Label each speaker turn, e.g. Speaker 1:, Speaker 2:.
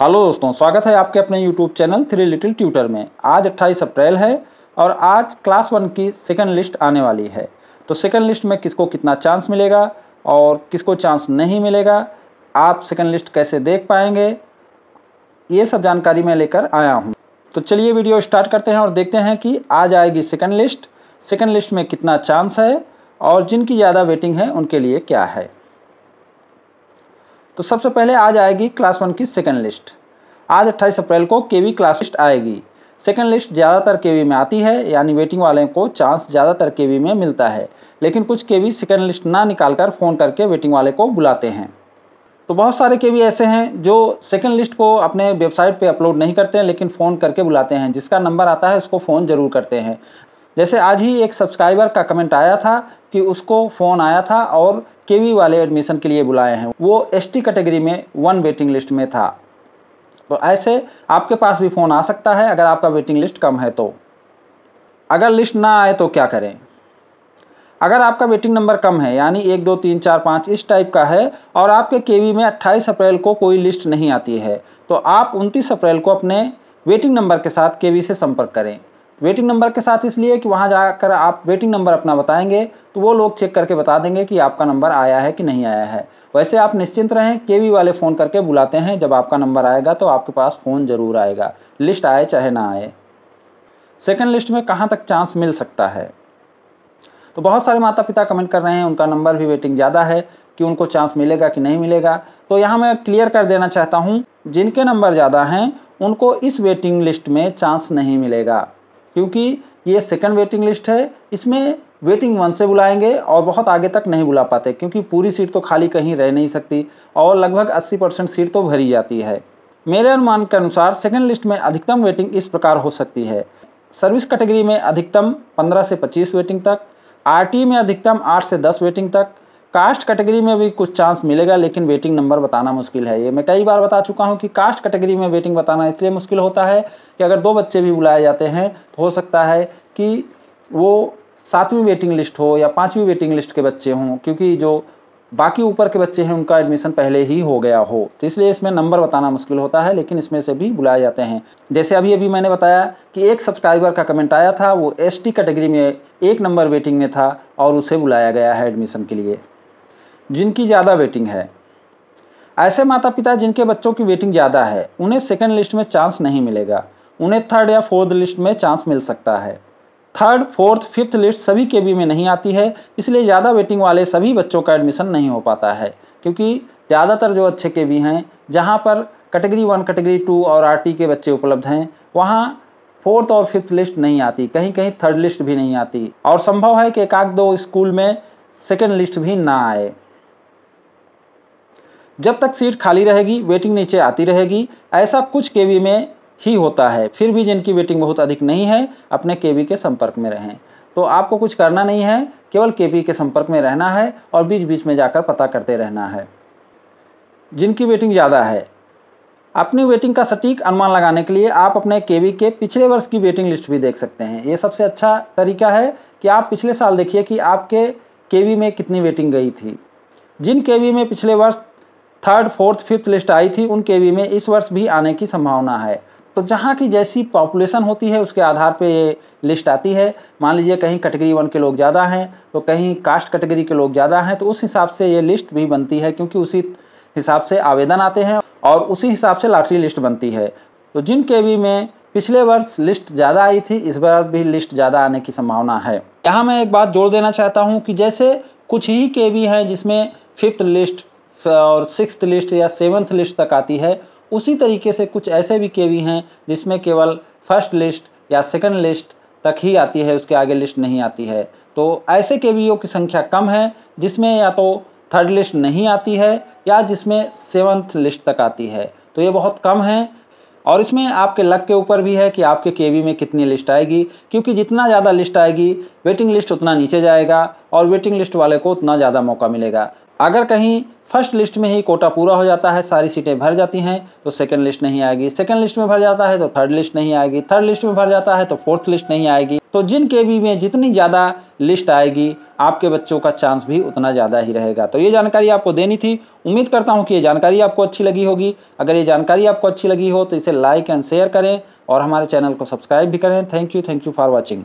Speaker 1: hello दोस्तों स्वागत है आपके अपने YouTube channel three little tutor में आज 28 अप्रैल है और आज क्लास वन की सेकंड लिस्ट आने वाली है तो सेकंड लिस्ट में किसको कितना चांस मिलेगा और किसको चांस नहीं मिलेगा आप सेकंड लिस्ट कैसे देख पाएंगे ये सब जानकारी मैं लेकर आया हूँ तो चलिए वीडियो स्टार्ट करते हैं और देखते हैं कि आज आएगी सेकेंड लिस्ट सेकेंड लिस्ट में कितना चांस है और जिनकी ज़्यादा वेटिंग है उनके लिए क्या है तो सबसे पहले आज आएगी क्लास वन की सेकेंड लिस्ट आज अट्ठाईस अप्रैल को के वी क्लास लिस्ट आएगी सेकेंड लिस्ट ज़्यादातर के वी में आती है यानी वेटिंग वाले को चांस ज़्यादातर के वी में मिलता है लेकिन कुछ के वी सेकेंड लिस्ट ना निकाल कर फ़ोन करके वेटिंग वाले को बुलाते हैं तो बहुत सारे के वी ऐसे हैं जो सेकेंड लिस्ट को अपने वेबसाइट पे अपलोड नहीं करते हैं लेकिन फ़ोन करके बुलाते हैं जिसका नंबर आता है उसको फ़ोन ज़रूर करते हैं जैसे आज ही एक सब्सक्राइबर का कमेंट आया था कि उसको फ़ोन आया था और केवी वाले एडमिशन के लिए बुलाए हैं वो एसटी कैटेगरी में वन वेटिंग लिस्ट में था तो ऐसे आपके पास भी फ़ोन आ सकता है अगर आपका वेटिंग लिस्ट कम है तो अगर लिस्ट ना आए तो क्या करें अगर आपका वेटिंग नंबर कम है यानी एक दो तीन चार पाँच इस टाइप का है और आपके केवी में 28 अप्रैल को कोई लिस्ट नहीं आती है तो आप 29 अप्रैल को अपने वेटिंग नंबर के साथ केवी से संपर्क करें वेटिंग नंबर के साथ इसलिए कि वहाँ जाकर आप वेटिंग नंबर अपना बताएंगे तो वो लोग चेक करके बता देंगे कि आपका नंबर आया है कि नहीं आया है वैसे आप निश्चिंत रहें के वाले फ़ोन करके बुलाते हैं जब आपका नंबर आएगा तो आपके पास फ़ोन ज़रूर आएगा लिस्ट आए चाहे ना आए सेकेंड लिस्ट में कहाँ तक चांस मिल सकता है तो बहुत सारे माता पिता कमेंट कर रहे हैं उनका नंबर भी वेटिंग ज़्यादा है कि उनको चांस मिलेगा कि नहीं मिलेगा तो यहाँ मैं क्लियर कर देना चाहता हूँ जिनके नंबर ज़्यादा हैं उनको इस वेटिंग लिस्ट में चांस नहीं मिलेगा क्योंकि ये सेकंड वेटिंग लिस्ट है इसमें वेटिंग वन से बुलाएंगे और बहुत आगे तक नहीं बुला पाते क्योंकि पूरी सीट तो खाली कहीं रह नहीं सकती और लगभग 80 परसेंट सीट तो भरी जाती है मेरे अनुमान के अनुसार सेकंड लिस्ट में अधिकतम वेटिंग इस प्रकार हो सकती है सर्विस कैटेगरी में अधिकतम पंद्रह से पच्चीस वेटिंग तक आर में अधिकतम आठ से दस वेटिंग तक कास्ट कैटेगरी में भी कुछ चांस मिलेगा लेकिन वेटिंग नंबर बताना मुश्किल है ये मैं कई बार बता चुका हूँ कि कास्ट कैटेगरी में वेटिंग बताना इसलिए मुश्किल होता है कि अगर दो बच्चे भी बुलाए जाते हैं तो हो सकता है कि वो सातवीं वेटिंग लिस्ट हो या पाँचवीं वेटिंग लिस्ट के बच्चे हों क्योंकि जो बाकी ऊपर के बच्चे हैं उनका एडमिशन पहले ही हो गया हो तो इसलिए इसमें नंबर बताना मुश्किल होता है लेकिन इसमें से भी बुलाए जाते हैं जैसे अभी अभी मैंने बताया कि एक सब्सक्राइबर का कमेंट आया था वो एसटी कैटेगरी में एक नंबर वेटिंग में था और उसे बुलाया गया है एडमिशन के लिए जिनकी ज़्यादा वेटिंग है ऐसे माता पिता जिनके बच्चों की वेटिंग ज़्यादा है उन्हें सेकेंड लिस्ट में चांस नहीं मिलेगा उन्हें थर्ड या फोर्थ लिस्ट में चांस मिल सकता है थर्ड फोर्थ फिफ्थ लिस्ट सभी के बी में नहीं आती है इसलिए ज़्यादा वेटिंग वाले सभी बच्चों का एडमिशन नहीं हो पाता है क्योंकि ज़्यादातर जो अच्छे के बी हैं जहाँ पर कैटेगरी वन कैटेगरी टू और आर के बच्चे उपलब्ध हैं वहाँ फोर्थ और फिफ्थ लिस्ट नहीं आती कहीं कहीं थर्ड लिस्ट भी नहीं आती और संभव है कि एक आध दो स्कूल में सेकेंड लिस्ट भी ना आए जब तक सीट खाली रहेगी वेटिंग नीचे आती रहेगी ऐसा कुछ के में ही होता है फिर भी जिनकी वेटिंग बहुत अधिक नहीं है अपने के के संपर्क में रहें तो आपको कुछ करना नहीं है केवल के के संपर्क में रहना है और बीच बीच में जाकर पता करते रहना है जिनकी वेटिंग ज़्यादा है अपनी वेटिंग का सटीक अनुमान लगाने के लिए आप अपने के के पिछले वर्ष की वेटिंग लिस्ट भी देख सकते हैं ये सबसे अच्छा तरीका है कि आप पिछले साल देखिए कि आपके के में कितनी वेटिंग गई थी जिन के में पिछले वर्ष थर्ड फोर्थ फिफ्थ लिस्ट आई थी उन के में इस वर्ष भी आने की संभावना है तो जहाँ की जैसी पॉपुलेशन होती है उसके आधार पे ये लिस्ट आती है मान लीजिए कहीं कैटेगरी वन के लोग ज़्यादा हैं तो कहीं कास्ट कैटेगरी के लोग ज़्यादा हैं तो उस हिसाब से ये लिस्ट भी बनती है क्योंकि उसी हिसाब से आवेदन आते हैं और उसी हिसाब से लॉटरी लिस्ट बनती है तो जिन के में पिछले वर्ष लिस्ट ज़्यादा आई थी इस बार भी लिस्ट ज़्यादा आने की संभावना है यहाँ मैं एक बात जोड़ देना चाहता हूँ कि जैसे कुछ ही के हैं जिसमें फिफ्थ लिस्ट और सिक्स लिस्ट या सेवन्थ लिस्ट तक आती है उसी तरीके से कुछ ऐसे भी के हैं जिसमें केवल फर्स्ट लिस्ट या सेकंड लिस्ट तक ही आती है उसके आगे लिस्ट नहीं आती है तो ऐसे के की संख्या कम है जिसमें या तो थर्ड लिस्ट नहीं आती है या जिसमें सेवन्थ लिस्ट तक आती है तो ये बहुत कम है और इसमें आपके लक के ऊपर भी है कि आपके के में कितनी लिस्ट आएगी क्योंकि जितना ज़्यादा लिस्ट आएगी वेटिंग लिस्ट उतना नीचे जाएगा और वेटिंग लिस्ट वाले को उतना ज़्यादा मौका मिलेगा अगर कहीं फर्स्ट लिस्ट में ही कोटा पूरा हो जाता है सारी सीटें भर जाती हैं तो सेकंड लिस्ट नहीं आएगी सेकंड लिस्ट में भर जाता है तो थर्ड लिस्ट नहीं आएगी थर्ड लिस्ट में भर जाता है तो फोर्थ लिस्ट नहीं आएगी तो जिन के बी में जितनी ज़्यादा लिस्ट आएगी आपके बच्चों का चांस भी उतना ज़्यादा ही रहेगा तो ये जानकारी आपको देनी थी उम्मीद करता हूँ कि ये जानकारी आपको अच्छी लगी होगी अगर ये जानकारी आपको अच्छी लगी हो तो इसे लाइक एंड शेयर करें और हमारे चैनल को सब्सक्राइब भी करें thank you thank you for watching